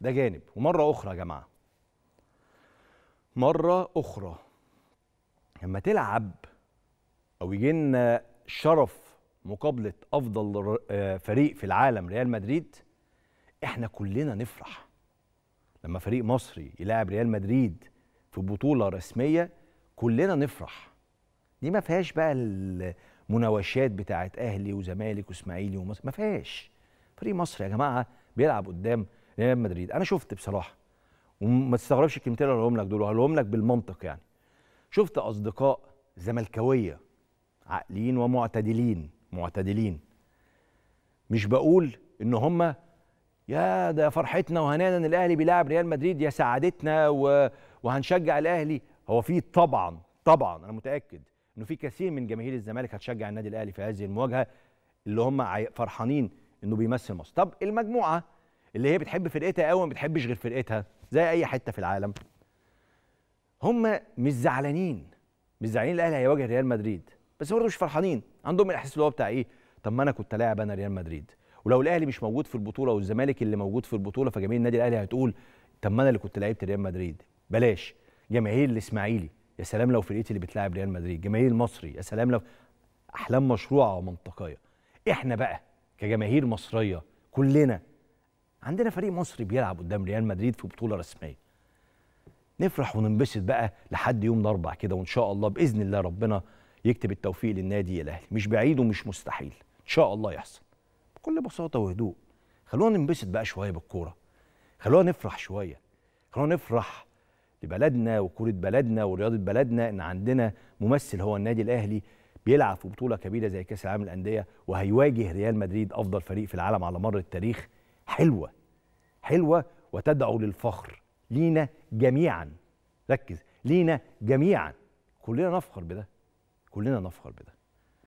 ده جانب ومرة أخرى يا جماعة مرة أخرى لما تلعب أو يجي لنا شرف مقابلة أفضل آه، فريق في العالم ريال مدريد إحنا كلنا نفرح لما فريق مصري يلاعب ريال مدريد في بطولة رسمية كلنا نفرح دي ما فيهاش بقى المناوشات بتاعت أهلي وزمالك وإسماعيلي ومصر ما فيهاش فريق مصري يا جماعة بيلعب قدام ريال مدريد انا شفت بصراحه وما تستغربش الكلمتين اللي هقولهم لك دول هقولهم لك بالمنطق يعني شفت اصدقاء زملكاويه عاقلين ومعتدلين معتدلين مش بقول ان هم يا ده فرحتنا وهنانا ان الاهلي بيلعب ريال مدريد يا سعادتنا و... وهنشجع الاهلي هو في طبعا طبعا انا متاكد انه في كثير من جماهير الزمالك هتشجع النادي الاهلي في هذه المواجهه اللي هم فرحانين انه بيمثل مصر طب المجموعه اللي هي بتحب فرقتها قوي ما بتحبش غير فرقتها زي اي حته في العالم هم مش زعلانين مش زعلانين الاهلي هيواجه ريال مدريد بس برضه مش فرحانين عندهم الاحساس اللي هو بتاع ايه طب ما انا كنت لاعب انا ريال مدريد ولو الاهلي مش موجود في البطوله والزمالك اللي موجود في البطوله فجماهير النادي الاهلي هتقول طب ما انا اللي كنت لعبت ريال مدريد بلاش جماهير الاسماعيلي يا سلام لو فرقتي اللي بتلاعب ريال مدريد جماهير المصري يا سلام لو احلام مشروعه ومنطقيه احنا بقى كجماهير مصريه كلنا عندنا فريق مصري بيلعب قدام ريال مدريد في بطوله رسميه نفرح وننبسط بقى لحد يوم الاربع كده وان شاء الله باذن الله ربنا يكتب التوفيق للنادي الاهلي مش بعيد ومش مستحيل ان شاء الله يحصل بكل بساطه وهدوء خلونا ننبسط بقى شويه بالكوره خلونا نفرح شويه خلونا نفرح لبلدنا وكوره بلدنا ورياضه بلدنا ان عندنا ممثل هو النادي الاهلي بيلعب في بطوله كبيره زي كاس العالم للانديه وهيواجه ريال مدريد افضل فريق في العالم على مر التاريخ حلوة حلوة وتدعو للفخر لينا جميعا ركز لينا جميعا كلنا نفخر بده كلنا نفخر بده